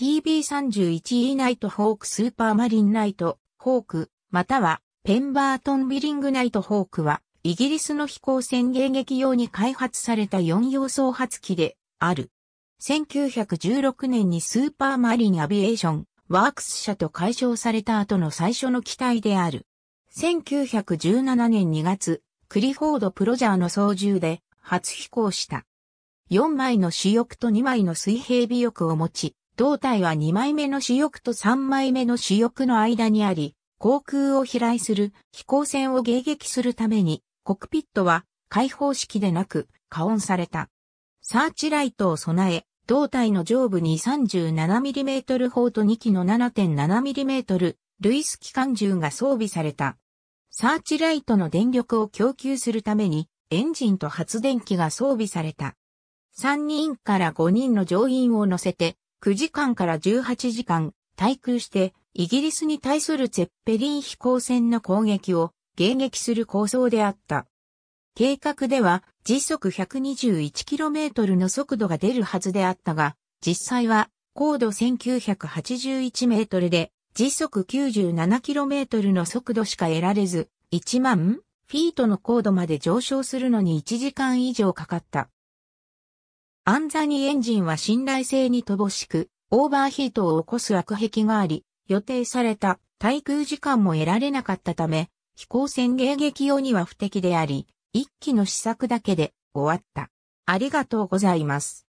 TB31E ナイトホークスーパーマリンナイトホーク、またはペンバートンビリングナイトホークは、イギリスの飛行船迎撃用に開発された4用素発機である。1916年にスーパーマリンアビエーションワークス社と解消された後の最初の機体である。1917年2月、クリフォード・プロジャーの操縦で初飛行した。4枚の主翼と2枚の水平尾翼を持ち、胴体は2枚目の主翼と3枚目の主翼の間にあり、航空を飛来する飛行船を迎撃するために、コクピットは開放式でなく、加温された。サーチライトを備え、胴体の上部に 37mm 砲と2機の 7.7mm ルイス機関銃が装備された。サーチライトの電力を供給するために、エンジンと発電機が装備された。3人から5人の乗員を乗せて、9時間から18時間、対空して、イギリスに対するゼッペリン飛行船の攻撃を迎撃する構想であった。計画では時速 121km の速度が出るはずであったが、実際は高度 1981m で時速 97km の速度しか得られず、1万フィートの高度まで上昇するのに1時間以上かかった。アンザニエンジンは信頼性に乏しく、オーバーヒートを起こす悪癖があり、予定された滞空時間も得られなかったため、飛行船迎撃用には不適であり、一機の試作だけで終わった。ありがとうございます。